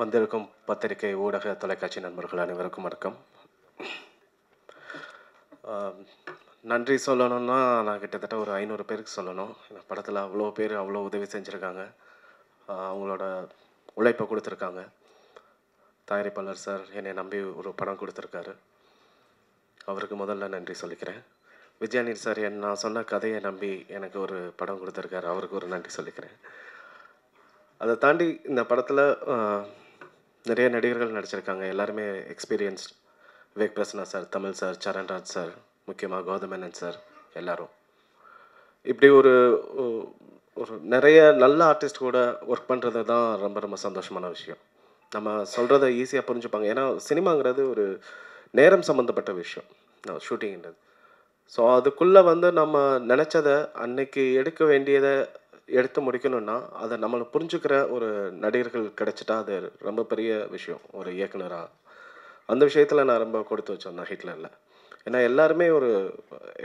வந்திருக்கும் பத்திரிகை ஊடக தொலைக்காட்சி நண்பர்கள் அனைவருக்கும் வணக்கம் நன்றி சொல்லணும்னா நான் கிட்டத்தட்ட ஒரு ஐநூறு பேருக்கு சொல்லணும் படத்தில் அவ்வளோ பேர் அவ்வளோ உதவி செஞ்சுருக்காங்க அவங்களோட உழைப்பை கொடுத்துருக்காங்க தயாரிப்பாளர் சார் என்னை நம்பி ஒரு படம் கொடுத்துருக்காரு அவருக்கு முதல்ல நன்றி சொல்லிக்கிறேன் விஜயானி சார் என் நான் சொன்ன கதையை நம்பி எனக்கு ஒரு படம் கொடுத்துருக்காரு அவருக்கு ஒரு நன்றி சொல்லிக்கிறேன் அதை தாண்டி இந்த படத்தில் நிறைய நடிகர்கள் நடிச்சிருக்காங்க எல்லாருமே experienced Vivek Prasanna sir Tamil sir Saranraj sir முக்கியமாக கௌதமேனன் சார் எல்லோரும் இப்படி ஒரு ஒரு நிறைய நல்ல ஆர்டிஸ்ட் கூட ஒர்க் பண்ணுறது தான் ரொம்ப ரொம்ப சந்தோஷமான விஷயம் நம்ம சொல்கிறத ஈஸியாக புரிஞ்சுப்பாங்க ஏன்னா சினிமாங்கிறது ஒரு நேரம் சம்மந்தப்பட்ட விஷயம் ஷூட்டிங்கிறது ஸோ அதுக்குள்ளே வந்து நம்ம நினச்சதை அன்னைக்கு எடுக்க வேண்டியதை எடுத்து முடிக்கணும்னா அதை நம்மளை புரிஞ்சுக்கிற ஒரு நடிகர்கள் கிடச்சிட்டா அது ரொம்ப பெரிய விஷயம் ஒரு இயக்குனராக அந்த விஷயத்தில் நான் ரொம்ப கொடுத்து வச்சிருந்தேன் ஹிட்லரில் ஏன்னா எல்லாருமே ஒரு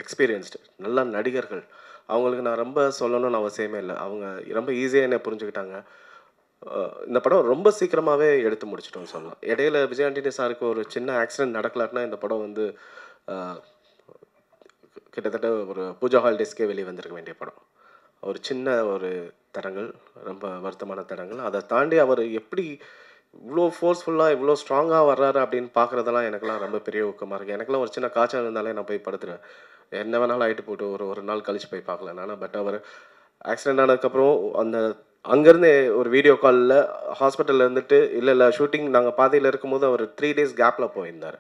எக்ஸ்பீரியன்ஸ்டு நல்ல நடிகர்கள் அவங்களுக்கு நான் ரொம்ப சொல்லணும்னு அவசியமே இல்லை அவங்க ரொம்ப ஈஸியாக என்னை புரிஞ்சுக்கிட்டாங்க இந்த படம் ரொம்ப சீக்கிரமாகவே எடுத்து முடிச்சிட்டோம்னு சொல்லலாம் இடையில விஜய் ஆண்டனி சாருக்கு ஒரு சின்ன ஆக்சிடென்ட் நடக்கலாட்டினா இந்த படம் வந்து கிட்டத்தட்ட ஒரு பூஜா ஹாலிடேஸ்க்கே வெளியே வந்திருக்க வேண்டிய படம் ஒரு சின்ன ஒரு தடங்கள் ரொம்ப வருத்தமான தடங்கள் அதை தாண்டி அவர் எப்படி இவ்வளோ ஃபோர்ஸ்ஃபுல்லாக இவ்வளோ ஸ்ட்ராங்காக வர்றாரு அப்படின்னு பார்க்குறதெல்லாம் எனக்குலாம் ரொம்ப பெரிய ஊக்கமாக இருக்குது எனக்குலாம் ஒரு சின்ன காய்ச்சல் இருந்தாலே நான் போய் படுத்துருவேன் என்ன வேணாலும் ஆகிட்டு போட்டு ஒரு ஒரு நாள் கழித்து போய் பார்க்கல நான் பட் அவர் ஆக்சிடென்ட் ஆனதுக்கப்புறம் அந்த அங்கேருந்து ஒரு வீடியோ காலில் ஹாஸ்பிட்டலில் இருந்துட்டு இல்லை இல்லை ஷூட்டிங் நாங்கள் பாதையில் இருக்கும்போது அவர் த்ரீ டேஸ் கேப்பில் போயிருந்தார்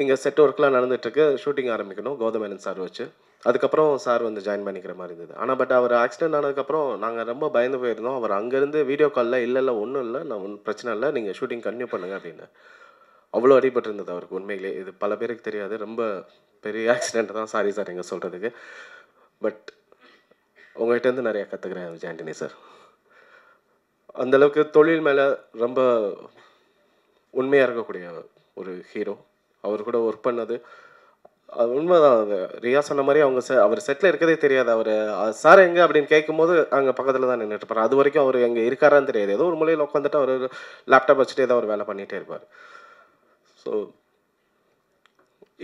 இங்கே செட் ஒர்க்லாம் நடந்துகிட்ருக்கு ஷூட்டிங் ஆரம்பிக்கணும் கௌதமேனன் சார் வச்சு அதுக்கப்புறம் சார் வந்து ஜாயின் பண்ணிக்கிற மாதிரி இருந்தது ஆனால் பட் அவர் ஆக்சிடென்ட் ஆனதுக்கப்புறம் நாங்கள் ரொம்ப பயந்து போயிருந்தோம் அவர் அங்கேருந்து வீடியோ காலில் இல்லை இல்லை ஒன்றும் இல்லை நான் ஒன்றும் பிரச்சனை இல்லை நீங்கள் ஷூட்டிங் கன்டினியூ பண்ணுங்கள் அப்படின்னு அவ்வளோ அடிபட்டிருந்தது அவருக்கு உண்மையிலே இது பல பேருக்கு தெரியாது ரொம்ப பெரிய ஆக்சிடென்ட் தான் சாரி சார் எங்கள் சொல்கிறதுக்கு பட் உங்கள்கிட்டருந்து நிறையா கற்றுக்குறேன் ஜாண்டினி சார் அந்தளவுக்கு தொழில் மேலே ரொம்ப உண்மையாக இருக்கக்கூடிய ஒரு ஹீரோ அவர் கூட ஒர்க் பண்ணது அது உண்மைதான் அது ரியா சொன்ன மாதிரி அவங்க செ அவர் செட்டில் இருக்கதே தெரியாது அவர் சார் எங்கே அப்படின்னு கேட்கும்போது அங்கே பக்கத்தில் தான் நின்றுட்டு இருப்பார் அது வரைக்கும் அவர் எங்கே இருக்காரான்னு தெரியாது ஏதோ ஒரு மூலையில் உட்காந்துட்டு அவர் லேப்டாப் வச்சுட்டு ஏதோ ஒரு வேலை பண்ணிகிட்டே இருப்பார் ஸோ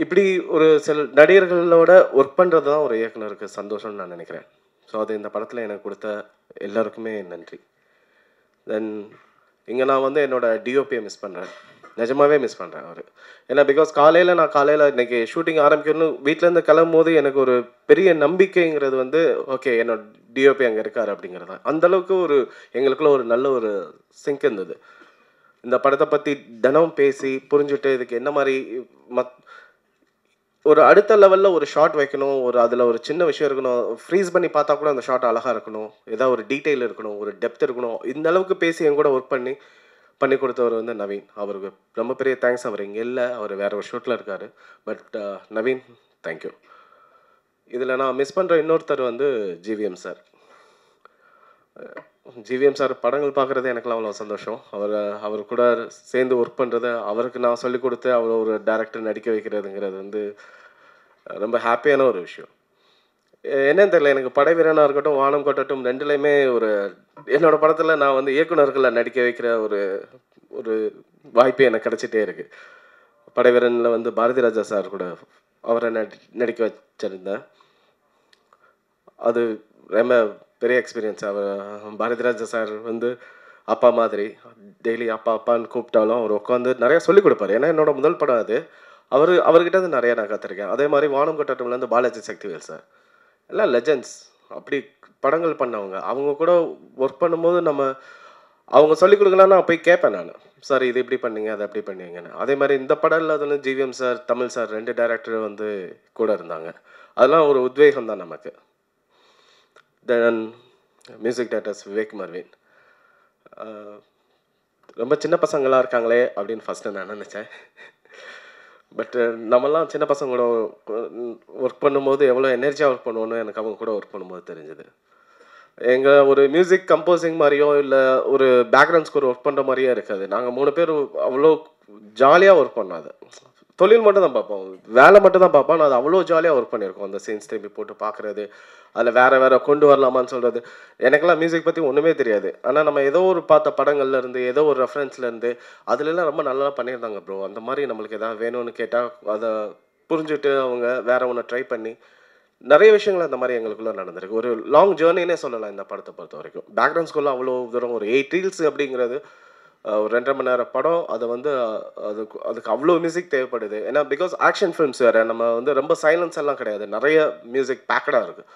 இப்படி ஒரு சில நடிகர்களோட ஒர்க் பண்ணுறது தான் ஒரு இயக்குனருக்கு சந்தோஷம்னு நான் நினைக்கிறேன் ஸோ அது இந்த படத்தில் எனக்கு கொடுத்த எல்லாருக்குமே நன்றி தென் இங்கே நான் வந்து என்னோடய டிஓபியை மிஸ் பண்ணுறேன் நிஜமாவே மிஸ் பண்ணுறேன் அவர் ஏன்னா பிகாஸ் காலையில் நான் காலையில் இன்றைக்கி ஷூட்டிங் ஆரம்பிக்கணும்னு வீட்டிலேருந்து கிளம்பும் போது எனக்கு ஒரு பெரிய நம்பிக்கைங்கிறது வந்து ஓகே என்னோட டிஓபி அங்கே இருக்கார் அப்படிங்கிறது தான் அந்தளவுக்கு ஒரு எங்களுக்குள்ள ஒரு நல்ல ஒரு சிங்க் இருந்தது இந்த படத்தை பற்றி தினம் பேசி புரிஞ்சுட்டு இதுக்கு என்ன மாதிரி மத் ஒரு அடுத்த லெவலில் ஒரு ஷார்ட் வைக்கணும் ஒரு அதில் ஒரு சின்ன விஷயம் இருக்கணும் ஃப்ரீஸ் பண்ணி பார்த்தா கூட அந்த ஷார்ட் அழகாக இருக்கணும் ஏதாவது ஒரு டீட்டெயில் இருக்கணும் ஒரு டெப்த் இருக்கணும் இந்த அளவுக்கு பேசி என் கூட ஒர்க் பண்ணி பண்ணி கொடுத்தவர் வந்து நவீன் அவருக்கு ரொம்ப பெரிய தேங்க்ஸ் அவர் இங்கே இல்லை அவர் வேறு ஒரு ஷூட்டில் இருக்கார் பட் uh, நவீன் தேங்க்யூ இதில் நான் மிஸ் பண்ணுற இன்னொருத்தர் வந்து ஜிவிஎம் சார் ஜிவிஎம் சார் படங்கள் பார்க்குறது எனக்குலாம் அவ்வளோ சந்தோஷம் அவர் அவர் கூட சேர்ந்து ஒர்க் பண்ணுறது அவருக்கு நான் சொல்லிக் கொடுத்து அவ்வளோ ஒரு டேரக்டர் நடிக்க வைக்கிறதுங்கிறது வந்து ரொம்ப ஹாப்பியான ஒரு விஷயம் என்னன்னு தெரியல எனக்கு படை வீரனாக இருக்கட்டும் வானம் கட்டட்டும் ரெண்டுலேயுமே ஒரு என்னோடய படத்தில் நான் வந்து இயக்குநர்களில் நடிக்க வைக்கிற ஒரு ஒரு வாய்ப்பு எனக்கு கிடச்சிட்டே இருக்குது படை வீரனில் வந்து பாரதி ராஜா சார் கூட அவரை நடி நடிக்க வச்சுருந்தேன் அது ரொம்ப பெரிய எக்ஸ்பீரியன்ஸ் அவர் பாரதி ராஜா சார் வந்து அப்பா மாதிரி டெய்லி அப்பா அப்பான்னு கூப்பிட்டாலும் அவர் உட்காந்து நிறையா சொல்லிக் கொடுப்பாரு ஏன்னா என்னோடய முதல் படம் அது அவர் அவர்கிட்ட நிறையா நான் கற்றுருக்கேன் அதே மாதிரி வானம் கட்டட்டம்லேருந்து பாலாஜி சக்திவேல் சார் எல்லாம் லெஜண்ட்ஸ் அப்படி படங்கள் பண்ணவங்க அவங்க கூட ஒர்க் பண்ணும்போது நம்ம அவங்க சொல்லிக் கொடுக்கலான்னு நான் போய் கேட்பேன் நான் சார் இது இப்படி பண்ணீங்க அதை அப்படி பண்ணீங்கன்னு அதே மாதிரி இந்த படம்ல அது வந்து ஜிவிஎம் சார் தமிழ் சார் ரெண்டு டேரக்டர் வந்து கூட இருந்தாங்க அதெல்லாம் ஒரு உத்வேகம் தான் நமக்கு then music directors Vivek Mervin ரொம்ப சின்ன பசங்களாக இருக்காங்களே அப்படின்னு ஃபஸ்ட்டு நான் நினச்சேன் பட் uh, நம்மலாம் சின்ன பசங்க கூட ஒர்க் பண்ணும்போது எவ்வளோ எனர்ஜியாக ஒர்க் பண்ணுவோன்னு எனக்கு அவங்க கூட ஒர்க் பண்ணும்போது தெரிஞ்சது எங்கள் ஒரு மியூசிக் கம்போசிங் மாதிரியோ இல்லை ஒரு பேக்ரவுண்ட் ஸ்கோர் ஒர்க் பண்ணுற மாதிரியோ இருக்காது நாங்கள் மூணு பேர் அவ்வளோ ஜாலியாக ஒர்க் பண்ணோம் அது தொழில் மட்டும் தான் பார்ப்போம் வேலை மட்டும் தான் பார்ப்போம் நான் அது அவ்வளோ ஜாலியாக ஒர்க் பண்ணியிருக்கோம் அந்த சீன்ஸ் திரும்பி போட்டு பார்க்குறது அதில் வேறு வேறு கொண்டு வரலாமான்னு சொல்கிறது எனக்கெல்லாம் மியூசிக் பற்றி ஒன்றுமே தெரியாது ஆனால் நம்ம ஏதோ ஒரு பார்த்த படங்கள்லேருந்து ஏதோ ஒரு ரெஃபரன்ஸ்லேருந்து அதுலலாம் ரொம்ப நல்லா பண்ணியிருந்தாங்க ப்ரோ அந்த மாதிரி நம்மளுக்கு எதாவது வேணும்னு கேட்டால் அதை புரிஞ்சுட்டு அவங்க வேறு ஒன்று ட்ரை பண்ணி நிறைய விஷயங்கள் அந்த மாதிரி எங்களுக்குள்ளே நடந்திருக்கு ஒரு லாங் ஜேர்னினே சொல்லலாம் இந்த படத்தை பொறுத்த வரைக்கும் பேக்ரவுண்ட் ஸ்கூலில் அவ்வளோ தூரம் ஒரு எயிட் ரீல்ஸ் அப்படிங்கிறது ஒரு ரெண்டரை மணி நேரம் படம் அதை வந்து அதுக்கு அதுக்கு அவ்வளோ மியூசிக் தேவைப்படுது ஏன்னா பிகாஸ் ஆக்ஷன் ஃபிலிம்ஸ் வேறு நம்ம வந்து ரொம்ப சைலன்ஸ் எல்லாம் கிடையாது நிறைய மியூசிக் பேக்கடாக இருக்குது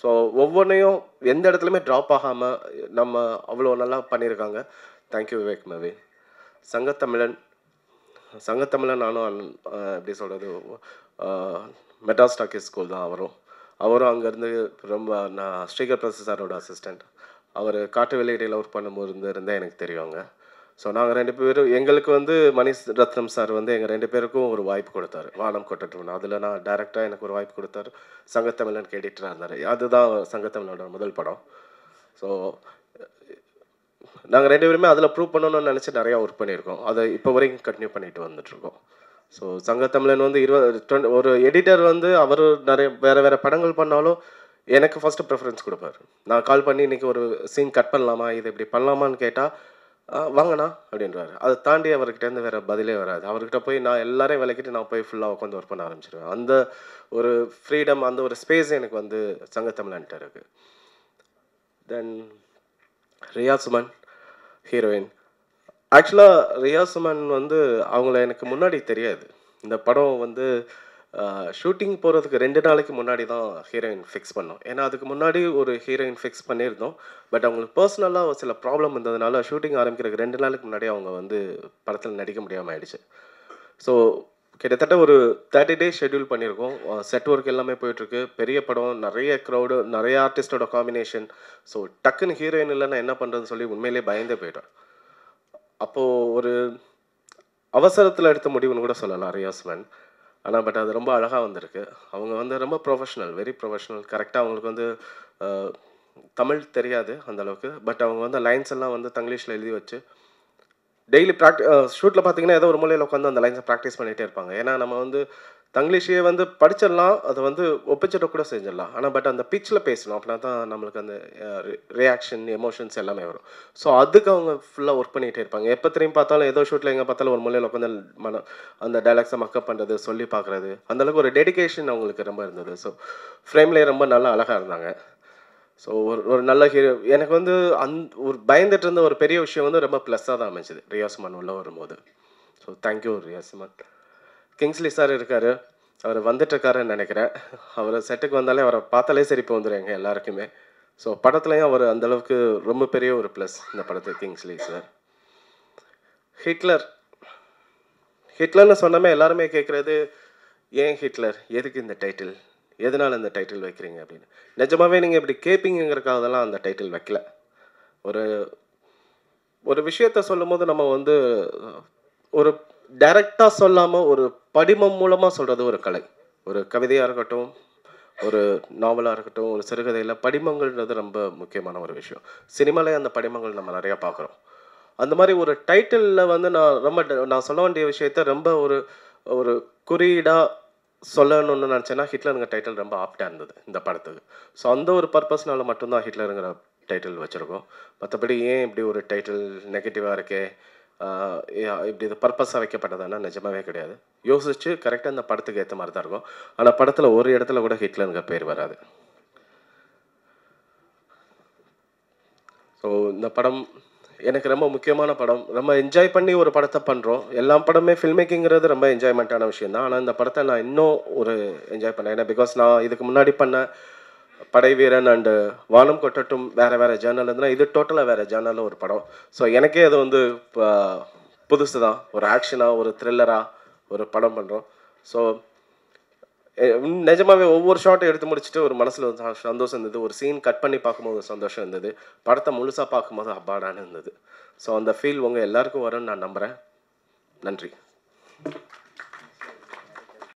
ஸோ ஒவ்வொன்றையும் எந்த இடத்துலையுமே ட்ராப் ஆகாமல் நம்ம அவ்வளோ நல்லா பண்ணியிருக்காங்க தேங்க்யூ விவேக் மவி சங்கத்தமிழன் சங்கத்தமிழன் நானும் எப்படி சொல்கிறது டாக்கி ஸ்கூல் தான் அவரும் அவரும் அங்கேருந்து ரொம்ப நான் ஸ்ரீகர் பிரசாரோட அசிஸ்டண்ட் அவர் காட்டு வெளியிடையில் ஒர்க் பண்ணும்போது இருந்தால் எனக்கு தெரியும் அங்கே ஸோ நாங்கள் ரெண்டு பேரும் எங்களுக்கு வந்து மணி ரத்னம் சார் வந்து எங்கள் ரெண்டு பேருக்கும் ஒரு வாய்ப்பு கொடுத்தாரு வானம் கொட்டட்டும்னு அதில் நான் டேரெக்டாக எனக்கு ஒரு வாய்ப்பு கொடுத்தாரு சங்கத்தமிழன் எடிட்டராக இருந்தார் அதுதான் சங்கத்தமிழனோட முதல் படம் ஸோ நாங்கள் ரெண்டு பேருமே அதில் ப்ரூவ் பண்ணணும்னு நினச்சி நிறையா ஒர்க் பண்ணியிருக்கோம் அதை இப்போ வரைக்கும் கண்டினியூ பண்ணிட்டு வந்துட்டுருக்கோம் ஸோ சங்கத்தமிழன் வந்து இருபது ஒரு எடிட்டர் வந்து அவர் நிறைய வேறு வேறு படங்கள் பண்ணாலும் எனக்கு ஃபஸ்ட்டு ப்ரிஃபரன்ஸ் கொடுப்பார் நான் கால் பண்ணி இன்றைக்கி ஒரு சீன் கட் பண்ணலாமா இது இப்படி பண்ணலாமான்னு கேட்டால் வாங்கண்ணா அப்படின்றாரு அதை தாண்டி இருந்து வேற பதிலே வராது அவர்கிட்ட போய் நான் எல்லாரையும் விளக்கிட்டு நான் போய் ஃபுல்லாக உட்காந்து ஒர்க் பண்ண ஆரம்பிச்சிருவேன் அந்த ஒரு ஃப்ரீடம் அந்த ஒரு ஸ்பேஸ் எனக்கு வந்து சங்கத்தமிழன்ட்டு இருக்கு தென் ரியா சுமன் ஹீரோயின் ஆக்சுவலாக ரியா சுமன் வந்து அவங்கள எனக்கு முன்னாடி தெரியாது இந்த படம் வந்து ஷூட்டிங் போகிறதுக்கு ரெண்டு நாளைக்கு முன்னாடி தான் ஹீரோயின் ஃபிக்ஸ் பண்ணோம் ஏன்னா அதுக்கு முன்னாடி ஒரு ஹீரோயின் ஃபிக்ஸ் பண்ணியிருந்தோம் பட் அவங்களுக்கு பர்சனலாக சில ப்ராப்ளம் இருந்ததுனால ஷூட்டிங் ஆரம்பிக்கிறதுக்கு ரெண்டு நாளுக்கு முன்னாடி அவங்க வந்து படத்தில் நடிக்க முடியாமல் ஆயிடுச்சு ஸோ கிட்டத்தட்ட ஒரு தேர்ட்டி டேஸ் ஷெட்யூல் பண்ணியிருக்கோம் செட் ஒர்க் எல்லாமே போயிட்டுருக்கு பெரிய படம் நிறைய க்ரௌடு நிறைய ஆர்டிஸ்டோட காம்பினேஷன் ஸோ டக்குன்னு ஹீரோயின் இல்லைன்னா என்ன பண்ணுறதுன்னு சொல்லி உண்மையிலே பயந்தே போயிட்டோம் அப்போது ஒரு அவசரத்தில் எடுத்த முடிவுன்னு கூட சொல்லலாம் ரியாஸ்மேன் ஆனால் பட் அது ரொம்ப அழகாக வந்திருக்கு அவங்க வந்து ரொம்ப ப்ரொஃபஷ்னல் வெரி ப்ரொஃபஷ்னல் கரெக்டாக அவங்களுக்கு வந்து தமிழ் தெரியாது அந்தளவுக்கு பட் அவங்க வந்து லைன்ஸ் எல்லாம் வந்து தங்கிலீஷில் எழுதி வச்சு டெய்லி uh, ப்ராக்டி ஷூட்டில் பார்த்தீங்கன்னா ஏதோ ஒரு மூலையில் உட்காந்து அந்த லைன்ஸை ப்ராக்டிஸ் பண்ணிகிட்டே இருப்பாங்க ஏன்னா நம்ம வந்து தங்கிலீஷையே வந்து படிச்சிடலாம் அதை வந்து ஒப்பிச்சிட்ட கூட செஞ்சிடலாம் ஆனால் பட் அந்த பிச்சில் பேசணும் அப்படின்னா தான் நம்மளுக்கு அந்த ரியாக்ஷன் uh, எமோஷன்ஸ் எல்லாமே வரும் ஸோ அதுக்கு அவங்க ஃபுல்லாக ஒர்க் பண்ணிகிட்டே இருப்பாங்க எப்போ திரும்பி பார்த்தாலும் ஏதோ ஷூட்டில் எங்கே பார்த்தாலும் ஒரு மொழியில் உட்காந்து மன அந்த டைலாக்ஸை மக்கப் பண்ணுறது சொல்லி பார்க்குறது அந்தளவுக்கு ஒரு டெடிக்கேஷன் அவங்களுக்கு ரொம்ப இருந்தது ஸோ ஃப்ரேம்லேயே ரொம்ப நல்லா அழகாக இருந்தாங்க ஸோ ஒரு ஒரு நல்ல ஹீரோ எனக்கு வந்து அந் ஒரு பயந்துட்டு இருந்த ஒரு பெரிய விஷயம் வந்து ரொம்ப ப்ளஸ்ஸாக தான் அமைஞ்சது ரியாஸ்மான் உள்ளே வரும்போது ஸோ தேங்க்யூ ரியாஸ்மான் கிங்ஸ்லி சார் இருக்கார் அவர் வந்துட்டுருக்காருன்னு நினைக்கிறேன் அவர் செட்டுக்கு வந்தாலே அவரை பார்த்தாலே சிரிப்பு வந்துடும் எங்கள் எல்லாருக்குமே ஸோ படத்துலையும் அவர் அந்தளவுக்கு ரொம்ப பெரிய ஒரு ப்ளஸ் இந்த படத்து கிங்ஸ்லி சார் ஹிட்லர் ஹிட்லர்னு சொன்னமே எல்லாருமே கேட்குறது ஏன் ஹிட்லர் எதுக்கு இந்த டைட்டில் எதனால் அந்த டைட்டில் வைக்கிறீங்க அப்படின்னு நிஜமாகவே நீங்கள் இப்படி கேட்பீங்கிறக்காக தான் அந்த டைட்டில் வைக்கல ஒரு ஒரு விஷயத்த சொல்லும் போது நம்ம வந்து ஒரு டைரக்டாக சொல்லாமல் ஒரு படிமம் மூலமாக சொல்கிறது ஒரு கலை ஒரு கவிதையாக இருக்கட்டும் ஒரு நாவலாக இருக்கட்டும் ஒரு சிறுகதையில் படிமங்கள்ன்றது ரொம்ப முக்கியமான ஒரு விஷயம் சினிமாலே அந்த படிமங்கள் நம்ம நிறையா பார்க்குறோம் அந்த மாதிரி ஒரு டைட்டிலில் வந்து நான் ரொம்ப நான் சொல்ல வேண்டிய விஷயத்த ரொம்ப ஒரு ஒரு குறியீடாக சொல்லணும்னு நினச்சேன்னா ஹிட்லருங்க டைட்டில் ரொம்ப ஆப்டாக இருந்தது இந்த படத்துக்கு ஸோ அந்த ஒரு பர்பஸ்னால மட்டும்தான் ஹிட்லருங்கிற டைட்டில் வச்சுருக்கோம் மற்றபடி ஏன் இப்படி ஒரு டைட்டில் நெகட்டிவாக இருக்கே இப்படி இது பர்பஸாக வைக்கப்பட்டதுன்னா நிஜமாகவே கிடையாது யோசிச்சு கரெக்டாக அந்த படத்துக்கு ஏற்ற மாதிரி தான் இருக்கும் ஆனால் படத்தில் ஒரு இடத்துல கூட ஹிட்லருங்க பேர் வராது ஸோ இந்த படம் எனக்கு ரொம்ப முக்கியமான படம் ரொம்ப என்ஜாய் பண்ணி ஒரு படத்தை பண்ணுறோம் எல்லா படமே ஃபில்மேக்கிங்கிறது மேக்கிங்கிறது ரொம்ப என்ஜாய்மெண்ட்டான விஷயம் தான் ஆனால் இந்த படத்தை நான் இன்னும் ஒரு என்ஜாய் பண்ணேன் ஏன்னா பிகாஸ் நான் இதுக்கு முன்னாடி பண்ண படை வீரன் அண்டு வானம் கொட்டட்டும் வேறு வேறு ஜேர்னல் இருந்தால் இது டோட்டலாக வேறு ஜேர்னலில் ஒரு படம் ஸோ எனக்கே அது வந்து இப்போ புதுசு தான் ஒரு ஆக்ஷனாக ஒரு த்ரில்லராக ஒரு படம் பண்ணுறோம் ஸோ நிஜமாவே ஒவ்வொரு ஷாட்டை எடுத்து முடிச்சுட்டு ஒரு மனசில் ஒரு சந்தோஷம் இருந்தது ஒரு சீன் கட் பண்ணி பார்க்கும்போது சந்தோஷம் இருந்தது படத்தை முழுசாக பார்க்கும்போது அப்பாடான்னு இருந்தது ஸோ அந்த ஃபீல் உங்கள் எல்லாருக்கும் வரும்னு நான் நம்புகிறேன் நன்றி